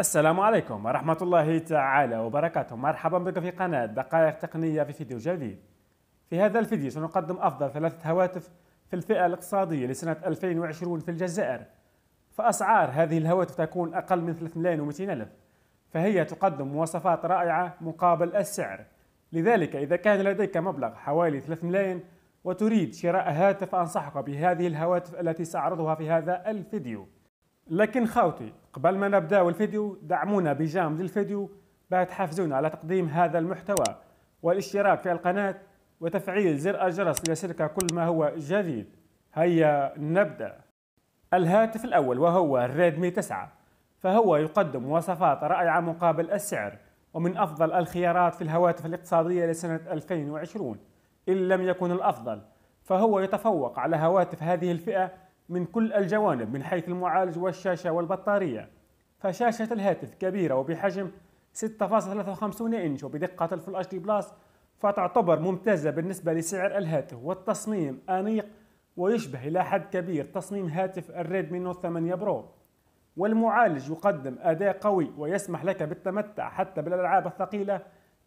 السلام عليكم ورحمة الله تعالى وبركاته مرحبا بكم في قناة دقائق تقنية في فيديو جديد في هذا الفيديو سنقدم أفضل ثلاثة هواتف في الفئة الاقتصادية لسنة 2020 في الجزائر فأسعار هذه الهواتف تكون أقل من 3 ملايين و ألف فهي تقدم مواصفات رائعة مقابل السعر لذلك إذا كان لديك مبلغ حوالي 3 ملايين وتريد شراء هاتف أنصحك بهذه الهواتف التي سأعرضها في هذا الفيديو لكن خاوتي قبل ما نبداو الفيديو دعمونا بجام للفيديو باه على تقديم هذا المحتوى والاشتراك في القناة وتفعيل زر الجرس ليصلك كل ما هو جديد هيا نبدأ الهاتف الأول وهو ريدمي 9 فهو يقدم مواصفات رائعة مقابل السعر ومن أفضل الخيارات في الهواتف الاقتصادية لسنة 2020 إن لم يكن الأفضل فهو يتفوق على هواتف هذه الفئة من كل الجوانب من حيث المعالج والشاشة والبطارية فشاشة الهاتف كبيرة وبحجم 6.53 إنش وبدقة الفل اتش دي بلس فتعتبر ممتازة بالنسبة لسعر الهاتف والتصميم أنيق ويشبه إلى حد كبير تصميم هاتف الريدمي نوت 8 برو والمعالج يقدم أداء قوي ويسمح لك بالتمتع حتى بالألعاب الثقيلة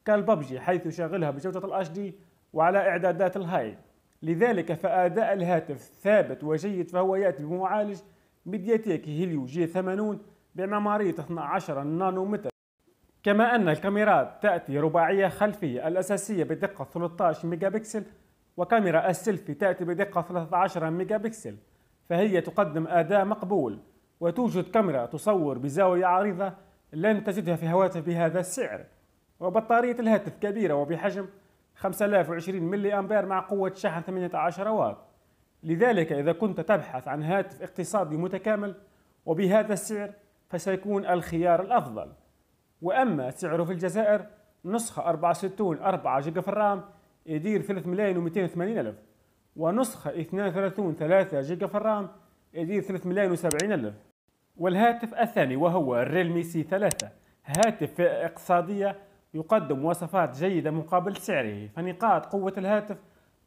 كالببجي حيث يشغلها بجودة الاتش دي وعلى إعدادات الهاي لذلك فأداء الهاتف ثابت وجيد فهو يأتي بمعالج ميدياتيك هيليو جي 80 بمعمارية 12 نانومتر كما أن الكاميرات تأتي رباعية خلفية الأساسية بدقة 13 ميجا بكسل وكاميرا السيلفي تأتي بدقة 13 ميجا بكسل فهي تقدم أداء مقبول وتوجد كاميرا تصور بزاوية عريضة لن تجدها في هواتف بهذا السعر وبطارية الهاتف كبيرة وبحجم 5020 ملي أمبير مع قوة شحن 18 واط لذلك إذا كنت تبحث عن هاتف اقتصادي متكامل وبهذا السعر فسيكون الخيار الأفضل وأما سعره في الجزائر نسخة 64 4 جيجا في الرام يدير 3 ملايين و 280 ألف ونسخة 32 3 جيجا في الرام يدير 3 ملايين و 70 ألف والهاتف الثاني وهو الريلمي سي 3 هاتف فئة اقتصادية يقدم مواصفات جيدة مقابل سعره فنقاط قوة الهاتف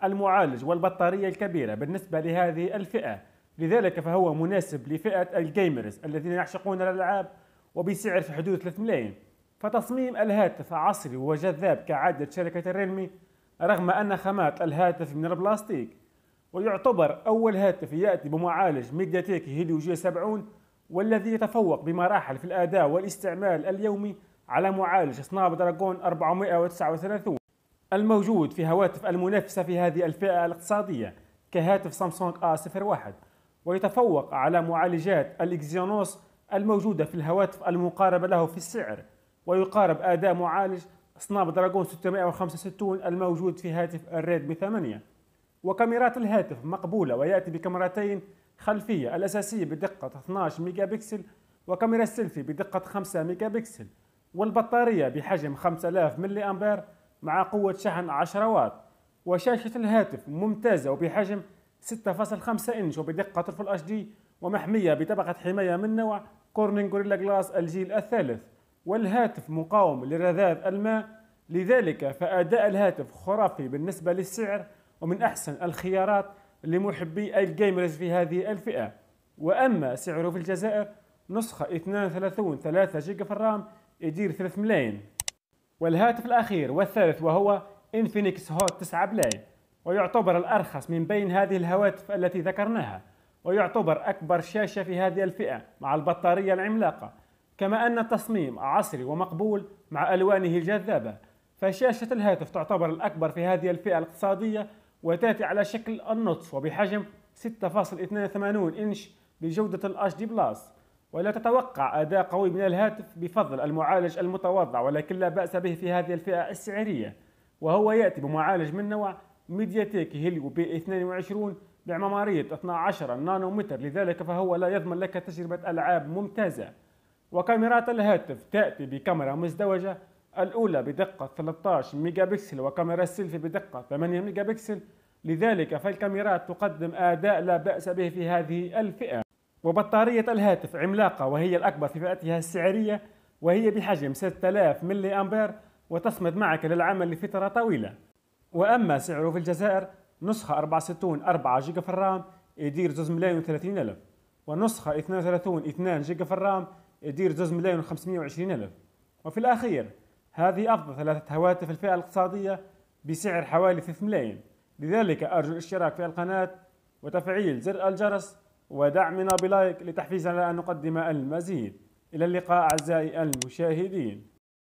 المعالج والبطارية الكبيرة بالنسبة لهذه الفئة لذلك فهو مناسب لفئة الجيمرز الذين يعشقون الألعاب وبسعر في حدود 3 ملايين فتصميم الهاتف عصري وجذاب كعادة شركة الرينمي رغم أن خامات الهاتف من البلاستيك ويعتبر أول هاتف يأتي بمعالج ميدياتيك هيليو جي 70 والذي يتفوق بمراحل في الأداء والاستعمال اليومي على معالج سناب دراجون 439 الموجود في هواتف المنافسة في هذه الفئة الاقتصادية كهاتف سامسونج A01 ويتفوق على معالجات الإكزيونوس الموجودة في الهواتف المقاربة له في السعر ويقارب أداء معالج سناب دراجون 665 الموجود في هاتف الريدمي 8 وكاميرات الهاتف مقبولة ويأتي بكاميرتين خلفية الأساسية بدقة 12 ميجا بكسل وكاميرا سيلفي بدقة 5 ميجا بكسل والبطارية بحجم 5000 ملي أمبير مع قوة شحن 10 واط وشاشة الهاتف ممتازة وبحجم 6.5 إنش وبدقة فل اتش دي ومحمية بطبقة حماية من نوع كورنينج غوريلا جلاس الجيل الثالث والهاتف مقاوم لرذاذ الماء لذلك فأداء الهاتف خرافي بالنسبة للسعر ومن أحسن الخيارات لمحبي الجيمرز في هذه الفئة وأما سعره في الجزائر نسخة 32 3 جيجا في الرام يدير 3 ملايين والهاتف الأخير والثالث وهو إنفينكس هوت 9 بلاي ويعتبر الأرخص من بين هذه الهواتف التي ذكرناها ويعتبر أكبر شاشة في هذه الفئة مع البطارية العملاقة كما أن التصميم عصري ومقبول مع ألوانه الجذابة فشاشة الهاتف تعتبر الأكبر في هذه الفئة الاقتصادية وتأتي على شكل النطف وبحجم 6.82 إنش بجودة الـ HD ولا تتوقع أداء قوي من الهاتف بفضل المعالج المتواضع ولكن لا بأس به في هذه الفئة السعرية وهو يأتي بمعالج من نوع ميدياتيك هيليو بي 22 بعمارية 12 نانومتر لذلك فهو لا يضمن لك تجربة ألعاب ممتازة وكاميرات الهاتف تأتي بكاميرا مزدوجة الأولى بدقة 13 ميجا بكسل وكاميرا السيلفي بدقة 8 ميجا بكسل لذلك فالكاميرات تقدم آداء لا بأس به في هذه الفئة وبطارية الهاتف عملاقة وهي الأكبر في فئتها السعرية وهي بحجم 6000 ملي أمبير وتصمد معك للعمل لفترة طويلة وأما سعره في الجزائر نسخة 64 4 جيجا في الرام يدير زوز ملايين وثلاثين ألف ونسخة 32 2 جيجا في الرام يدير زوز ملايين وخمسمية وعشرين ألف وفي الأخير هذه أفضل ثلاثة هواتف الفئة الاقتصادية بسعر حوالي 3 ملايين لذلك أرجو الاشتراك في القناة وتفعيل زر الجرس ودعمنا بلايك لتحفيزنا أن نقدم المزيد إلى اللقاء أعزائي المشاهدين